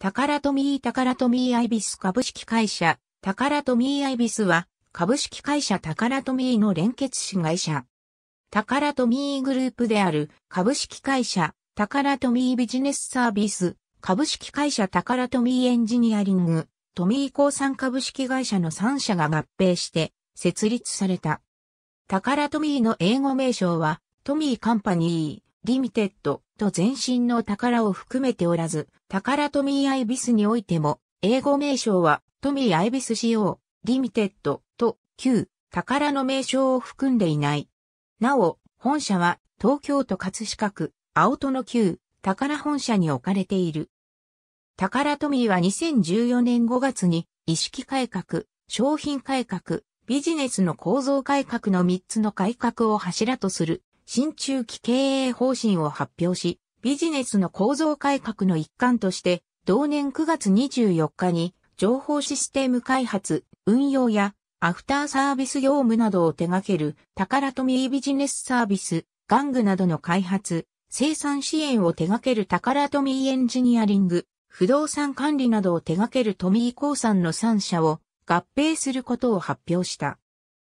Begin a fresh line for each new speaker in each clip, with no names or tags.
タカラトミータカラトミーアイビス株式会社、タカラトミーアイビスは、株式会社タカラトミーの連結子会社。タカラトミーグループである株式会社、タカラトミービジネスサービス、株式会社タカラトミーエンジニアリング、トミー興産株式会社の3社が合併して設立された。タカラトミーの英語名称は、トミーカンパニー。リミテッドと前身の宝を含めておらず、宝トミーアイビスにおいても、英語名称はトミーアイビス仕様、リミテッドと旧宝の名称を含んでいない。なお、本社は東京都葛飾区青戸の旧宝本社に置かれている。宝トミーは2014年5月に意識改革、商品改革、ビジネスの構造改革の3つの改革を柱とする新中期経営方針を発表し、ビジネスの構造改革の一環として、同年9月24日に、情報システム開発、運用や、アフターサービス業務などを手掛ける、タカラトミービジネスサービス、玩具などの開発、生産支援を手掛けるタカラトミーエンジニアリング、不動産管理などを手掛けるトコーさんの3社を合併することを発表した。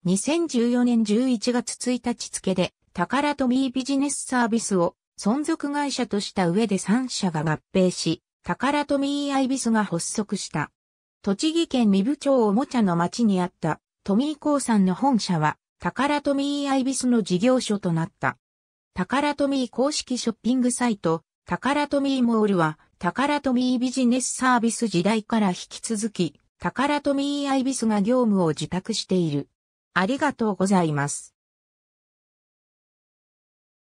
2014年11月1日付でタカラトミービジネスサービスを存続会社とした上で3社が合併し、タカラトミーアイビスが発足した。栃木県三部町おもちゃの町にあったトミーさんの本社は、タカラトミーアイビスの事業所となった。タカラトミー公式ショッピングサイト、タカラトミーモールは、タカラトミービジネスサービス時代から引き続き、タカラトミーアイビスが業務を受託している。ありがとうございます。